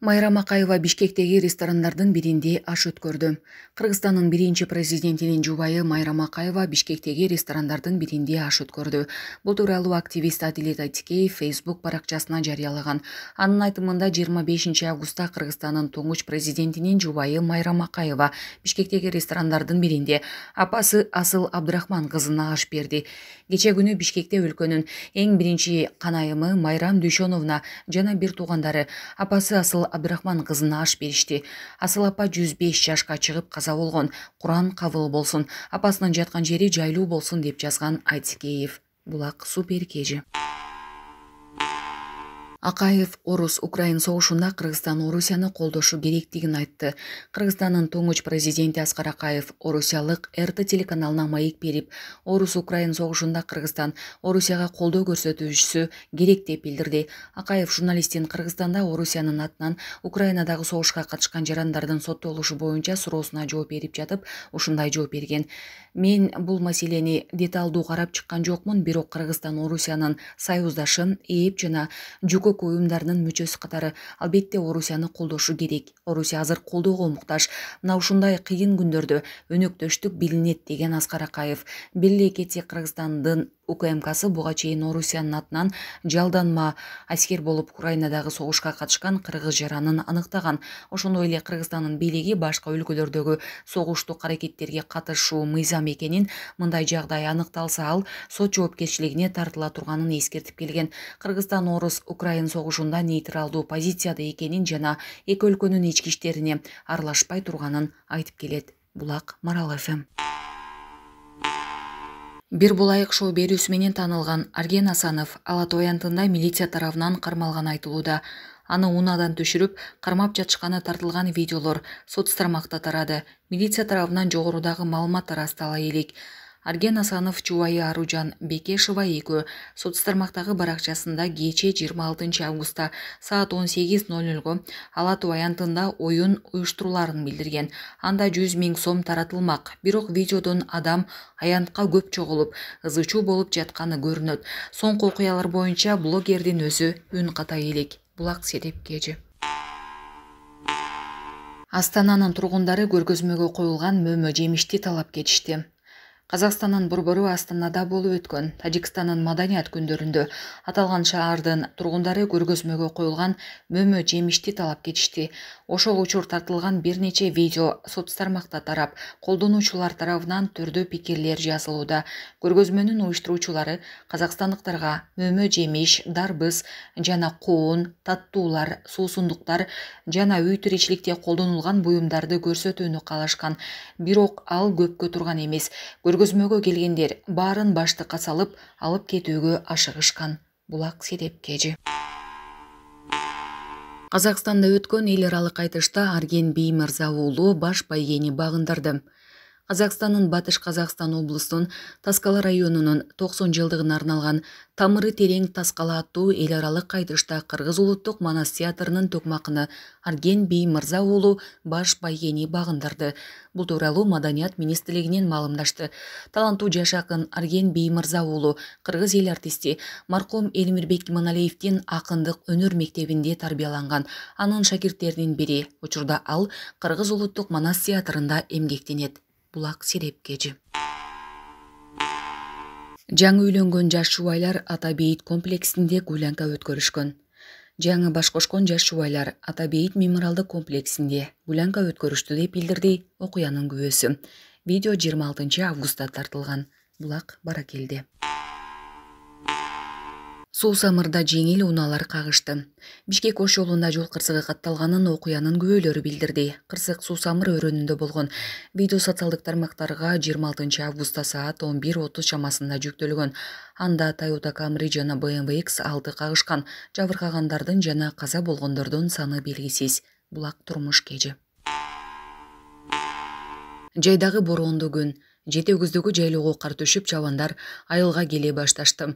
майра макаева бишкектеги ресторандардын биринде аш өткөрдү кыргызстандын биринчи президентинин жубайы майра макаева бишкектеги ресторандардын биринде аш өткөрдү бул тууралуу активист адилет айтикеев фейсбук баракчасына жарыялаган анын айтымында жыйырма бешинчи августта кыргызстандын туңгуч президентинин жубайы майра макаева бишкектеги ресторандардын биринде апасы асыл абдрахман кызына аш берди кечээ күнү бишкекте өлкөнүн эң биринчи канайымы майрам дүйшөновна жана бир туугандары апасы асыл абдырахман кызына аш беришти асыл апа жүз беш жашка чыгып каза болгон куран кабыл болсун апасынын жаткан жери жайлуу болсун деп жазган айтикеев булак sуper kg акаев орус украин согушунда кыргызстан орусияны колдошу керектигин айтты кыргызстандын туңгуч президенти аскар акаев орусиялык рт телеканалына маек берип орус украин согушунда кыргызстан орусияга колдоо көрсөтүшү керек деп билдирди акаев журналисттин кыргызстанда орусиянын атынан украинадагы согушка катышкан жарандардын соттолушу боюнча суроосуна жооп берип жатып ушундай жооп берген мен бул маселени деталдуу карап чыккан жокмун бирок кыргызстан орусиянын союздашын ээп жана жүкө көк уюмдарынын мүчөсү катары албетте орусияны колдошу керек орусия азыр колдоого муктаж мына ушундай кыйын күндөрдө өнөктөштүк билинет деген аскар акаев белли кетсе кыргызстандын укмксы буга чейин орусиянын атынан жалданма аскер болуп украинадагы согушка катышкан кыргыз жаранын аныктаган ошондой эле кыргызстандын бийлиги башка өлкөлөрдөгү согуштук аракеттерге катышуу мыйзам экенин мындай жагдай аныкталса ал сот жоопкерчилигине тартыла турганын эскертип келген кыргызстан орус украин согушунда нейтралдуу позицияда экенин жана эки өлкөнүн ички иштерине аралашпай турганын айтып келет булак марал фм Бір бұлайық шоу үсменен танылған арген асанов алатой антында милиция тарабынан қармалған айтылуда. аны унадан түшіріп, қармап жатшықаны тартылған видеолор соц тарады милиция тарабынан жоғырудағы малыма тарасталай елек. арген асанов жубайы аружан бекешева экөө соц тармактагы баракчасында кечээ жыйырма алтынчы августта саат он сегиз ноль нолго ала тоо аянтында оюн уюштуруларын билдирген анда жүз миң сом таратылмак бирок видеодон адам аянтка көп чогулуп ызы чуу болуп жатканы көрүнөт соңку окуялар боюнча блогердин өзү үн ката элек булак седип кейжи астананын тургундары көргөзмөгө коюлган мөмө жемишти талап кетишти казакстандын борбору астанада болуп өткөн тажикстандын маданият күндөрүндө аталган шаардын тургундары көргөзмөгө коюлган мөмө жемишти талап кетишти ошол учур тартылган бир нече видео соц тармакта тарап колдонуучулар тарабынан түрдүү пикирлер жазылууда көргөзмөнүн уюштуруучулары казакстандыктарга мөмө жемиш дарбыз жана коон таттуулар суусундуктар жана үй тиричиликте колдонулган буюмдарды көрсөтүүнү каалашкан бирок ал көпкө турган эмес жүргізмеге келгендер барын башты салып алып кетуге ашығышқан бұлақ седеп кежі. қазақстанда өткен ел аралық айтышта арген би мырза уулу баш байгени бағындырды қазақстанның батыс қазақстан облысын тасқала районының 90 жылдығына арналған тамыры терең тасқала атты еларалық қайтышта қырғыз ұлттық манас театрының токмақыны арген бей мырзауулу баш байгени бағындырды бұл туралы маданият министрлігінен малымдашты. Таланту жаш арген бей мырзауулу Қырғыз ел артисти марқұм элмирбек иманалиевдин ақындық өнөр мектебінде тарбияланган анын шакирттеринин бири учурда ал Қырғыз улуттук манас театрында эмгектенет булак седеп кежи жаңы үйлөнгөн жаш жубайлар ата бейит комплексинде гулянка өткөрүшкөн жаңы баш кошкон жаш жубайлар ата бейит мемориалдык комплексинде гулянка өткөрүштү деп билдирди окуянын күбөсү видео жыйырма алтынчы августта тартылган булак баракелди суу самырда жеңил унаалар кагышты бишкек ош жолунда жол кырсыгы катталганын окуянын күбөлөрү билдирди кырсык суу самыр өрөөнүндө болгон видео социалдык тармактарга жыйырма алтынчы августта саат он бир отуз чамасында жүктөлгөн анда тойота камри жана бмв x алты кагышкан жабыркагандардын жана каза болгондордун саны белгисиз булак турмуш кежи жайдагы бороондуу күн жети өгүздөгү жайлоого кар түшүп чабандар айылга келе башташты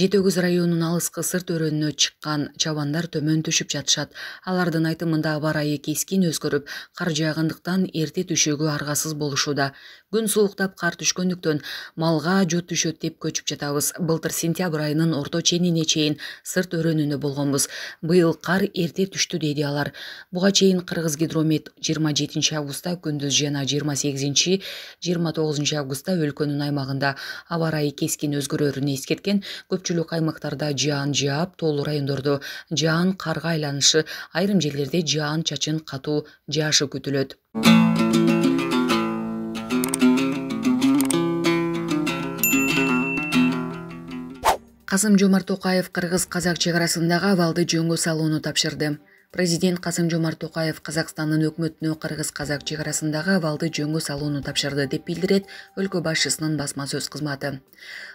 жети өгүз районунун алыскы сырт өрөөнүнө чыккан чабандар төмөн түшүп жатышат алардын айтымында аба ырайы кескин өзгөрүп кар жаагандыктан эрте түшүүгө аргасыз болушууда күн сууктап кар түшкөндүктөн малга жут түшөт деп көчүп жатабыз былтыр сентябрь айынын орто ченине чейин сырт өрөөнүндө болгонбуз быйыл кар эрте түштү деди алар буга чейин кыргыз гидромет жыйырма жетинчи августта күндүз жана жыйырма сегизинчи жыйырма тогузунчу августта өлкөнүн аймагында аба ырайы кескин өзгөрөөрүн эскерткен көпчүлүк аймактарда жаан жаап тоолуу райондордо жаан карга айланышы айрым жерлерде жаан чачын катуу жаашы күтүлөт касым жомарт токаев кыргыз казак чек арасындагы абалды жөнгө салууну тапшырды президент касым жомарт токаев казакстандын өкмөтүнө кыргыз казак чек арасындагы абалды жөнгө салууну тапшырды деп билдирет өлкө башчысынын басма сөз кызматы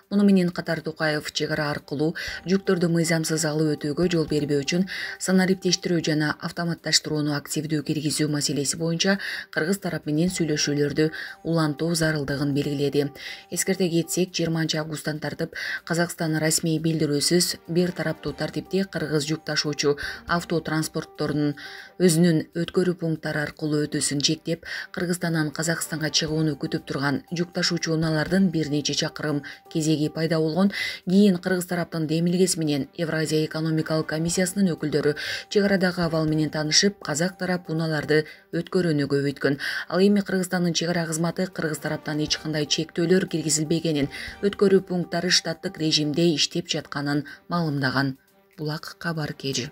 муну менен катар токаев чек ара аркылуу жүктөрдү мыйзамсыз алып өтүүгө жол бербөө үчүн санариптештирүү жана автоматташтырууну активдүү киргизүү маселеси боюнча кыргыз тарап менен сүйлөшүүлөрдү улантуу зарылдыгын белгиледи эскерте кетсек жыйырманчы августтан тартып казакстан расмий билдирүүсүз бир тараптуу тартипте кыргыз жүк ташуучу автотранспорттордун өзүнүн өткөрүү пункттары аркылуу өтүүсүн чектеп кыргызстандан казакстанга чыгууну күтүп турган жүк ташуучу унаалардын бир нече чакырым кезеги деңгейге пайда болған кейін қырғыз тараптың демилгеси евразия экономикалық комиссиясының өкілдері чек арадагы абал менен тарап унааларды өткөрүүнү көбөйткөн ал эми кыргызстандын чек ара кызматы кыргыз тараптан эч кандай чектөөлөр киргизилбегенин өткөрүү пункттары штаттык режимде иштеп жатканын маалымдаган булак кабар кежи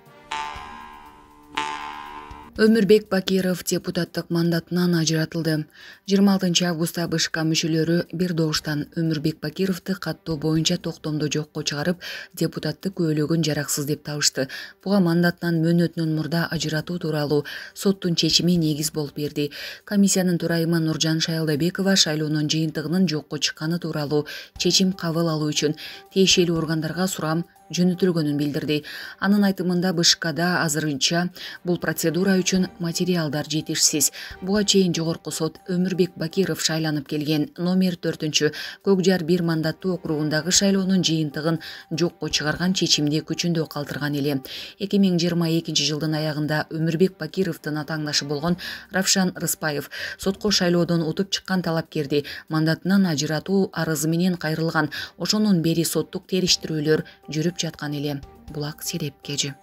өмүрбек бакиров депутаттык мандатынан ажыратылды жыйырма алтынчы августта бшк мүчөлөрү бир добуштан өмүрбек бакировду каттоо боюнча токтомду жокко чыгарып депутаттык күбөлөгөн жараксыз деп табышты буга мандатынан мөөнөтүнөн мурда ажыратуу тууралуу соттун чечими негиз болуп берди комиссиянын төрайымы нуржан шайылдабекова шайлоонун жыйынтыгынын жокко чыкканы тууралуу чечим кабыл алуу үчүн тиешелүү органдарга сурам жөнөтүлгөнүн билдирди анын айтымында бшкда азырынча бул процедура үчүн материалдар жетишсиз буга чейин жогорку сот өмүрбек бакиров шайланып келген номер төртүнчү көк жар бир мандаттуу округундагы шайлоонун жыйынтыгын жокко чыгарган чечимди күчүндө калтырган эле эки миң жыйырма экинчи жылдын аягында өмүрбек бакировдун атаандашы болгон равшан рыспаев сотко шайлоодон утуп чыккан талапкерди мандатынан ажыратуу арызы менен кайрылган ошонун бери соттук териштирүүлөр жүрүп жаткан эле булак сиреп кежі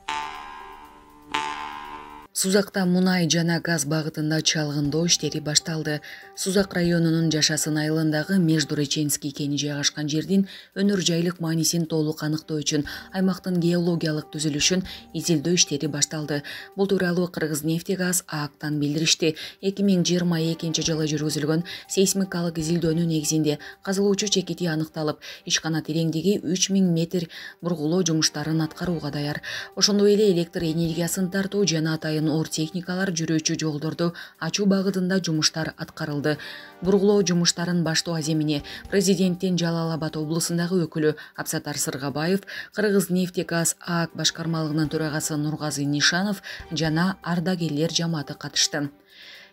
сузакта мунай жана газ багытында чалгындоо иштери башталды сузак районунун жашасын айылындагы междуреченский кени жайгашкан жердин өнөр жайлык маанисин толук аныктоо үчүн аймактын геологиялык түзүлүшүн изилдөө иштери башталды бул тууралуу кыргыз нефти газ ААКтан билдиришти 2022 жылы жүргүзүлгөн сейсмикалык изилдөөнүн негизинде казылуучу чекити аныкталып ишкана тереңдиги 3000 метр бургулоо жумуштарын аткарууга даяр ошондой эле электр энергиясын тартуу жана атайын оор техникалар жүрөчү жолдорду ачуу багытында жумуштар аткарылды бургулоо жумуштарын баштоо аземине президенттин жалал абад облусундагы өкүлү абсатар сыргабаев кыргыз нефтегаз аак башкармалыгынын төрагасы нургазы нишанов жана ардагерлер жамааты катышты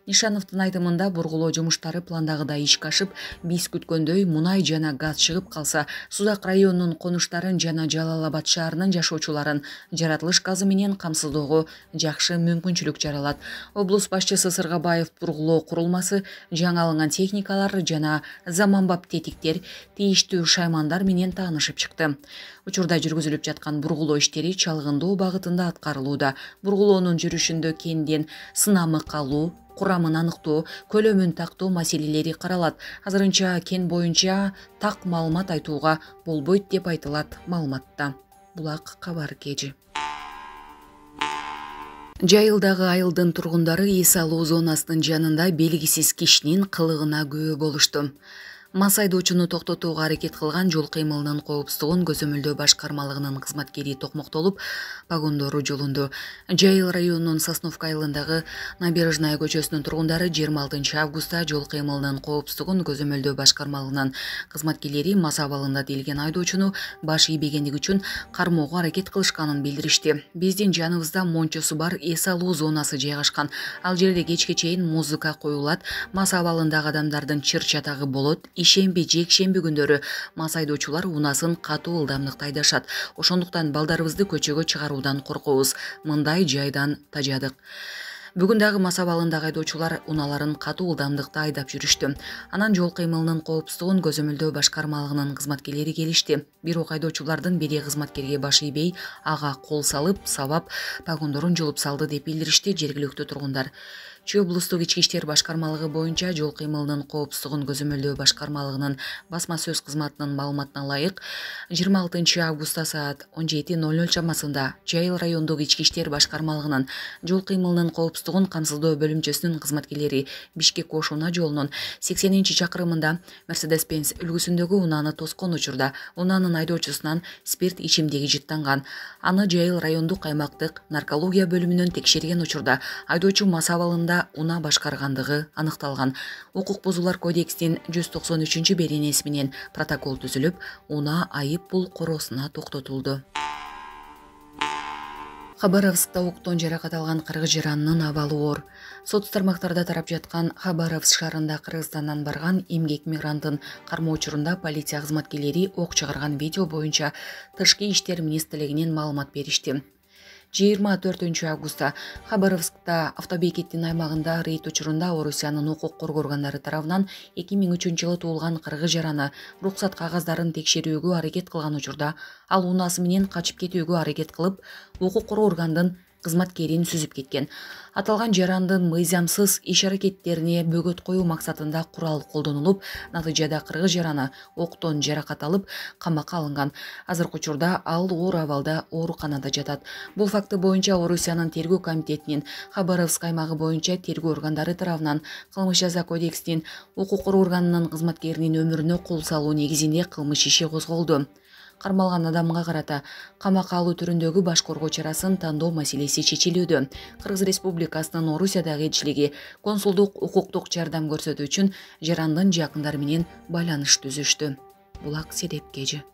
нишановдун айтымында бургулоо жумуштары пландагыдай ишке ашып биз күткөндөй мунай жана газ чыгып калса судак районунун конуштарын жана жалал абад шаарынын жашоочуларын жаратылыш газы менен камсыздоого жакшы мүмкүнчүлүк жаралат облус башчысы сыргабаев бургулоо курулмасы жаңы алынган техникалар жана заманбап тетиктер тийиштүү шаймандар менен таанышып чыкты учурда жүргүзүлүп жаткан бургулоо иштери чалгындоо багытында аткарылууда бургулоонун жүрүшүндө кенден сынамы алуу курамын аныктоо көлөмүн тактоо маселелери каралат азырынча кен боюнча так маалымат айтууга болбойт деп айтылат маалыматта булак кабар кежи жайылдагы айылдын тургундары эс алуу зонасынын жанында белгисиз кишинин кылыгына күбө болушту мас айдоочуну токтотууга аракет кылган жол кыймылынын коопсуздугун көзөмөлдөө башкармалыгынын кызматкери токмоктолуп погондору жулунду жайыл районунун сосновка айылындагы набережная көчөсүнүн тургундары жыйырма алтынчы августта жол кыймылынын коопсуздугун көзөмөлдөө башкармалыгынын кызматкерлери мас абалында тийилген айдоочуну баш ийбегендиги үчүн кармоого аракет кылышканын билдиришти биздин жаныбызда мончосу бар эс алуу зонасы жайгашкан ал жерде кечке чейин музыка коюлат мас абалындагы адамдардын чыр чатагы болот ишемби жекшемби күндөрү мас айдоочулар унаасын катуу ылдамдыкта айдашат ошондуктан балдарыбызды көчөгө чыгаруудан коркобуз мындай жайдан тажадык бүгүн дагы мас абалындагы айдоочулар унааларын катуу ылдамдыкта айдап жүрүштү анан жол кыймылынын коопсуздугун көзөмөлдөө башкармалыгынын кызматкерлери келишти бирок айдоочулардын бири кызматкерге баш ийбей ага кол салып сабап погондорун жулуп салды деп билдиришти жергиликтүү тургундар чүй облустук ички иштер башкармалыгы боюнча жол кыймылынын коопсуздугун көзөмөлдөө башкармалыгынын басма сөз кызматынын маалыматына ылайык жыйырма алтынчы августта саат он жети ноль ноль чамасында жайыл райондук ички иштер башкармалыгынын жол кыймылынын коопсуздугу кызматтагын камсыздоо бөлүмчөсүнүн кызматкерлери бишкек жолының 80 сексенинчи чақырымында мерседес бенз үлгүсүндөгү унааны тоскон учурда унаанын айдоочусунан спирт ішімдегі жыттанган аны жайыл райондук қаймақтық наркология бөлүмүнөн текшерген учурда айдоочу мас абалында унаа башкаргандыгы аныкталган укук бузуулар кодексинин жүз токсон үчүнчү протокол түзіліп, унаа айып пул қоросына токтотулду хабаровскта оқтон жарақат алған қырғыз жаранынын абалы оор соц тармактарда тарап жаткан хабаровск шаарында кыргызстандан барган эмгек мигрантын кармоо учурунда полиция кызматкерлери ок чыгарган видео боюнча тышкы иштер министрлигинен маалымат беришти жыйырма төртүнчү августта хабаровскта автобекеттин аймагында рейд учурунда орусиянын укук коргоо органдары тарабынан эки миң үчүнчү жылы туулган кыргыз жараны уруксат кагаздарын текшерүүгө аракет кылган учурда ал унаасы менен качып кетүүгө аракет кылып укук коргоо органдын кызматкерин сүзүп кеткен аталган жарандын мыйзамсыз иш аракеттерине бөгөт коюу максатында курал колдонулуп натыйжада кыргыз жараны октон жаракат алып камакка алынган азыркы учурда ал оор абалда ооруканада жатат бул факты боюнча орусиянын тергөө комитетинин хабаровск аймагы боюнча тергөө органдары тарабынан кылмыш жаза кодексинин укук коргоо органынын кызматкеринин өмүрүнө кол салуу негизинде кылмыш иши козголду кармалган адамга карата камакка алуу түрүндөгү баш коргоо чарасын тандоо маселеси чечилүүдө кыргыз республикасынын орусиядагы элчилиги консулдук укуктук жардам көрсөтүү үчүн жарандын жакындары менен байланыш түзүштү булак седепкежи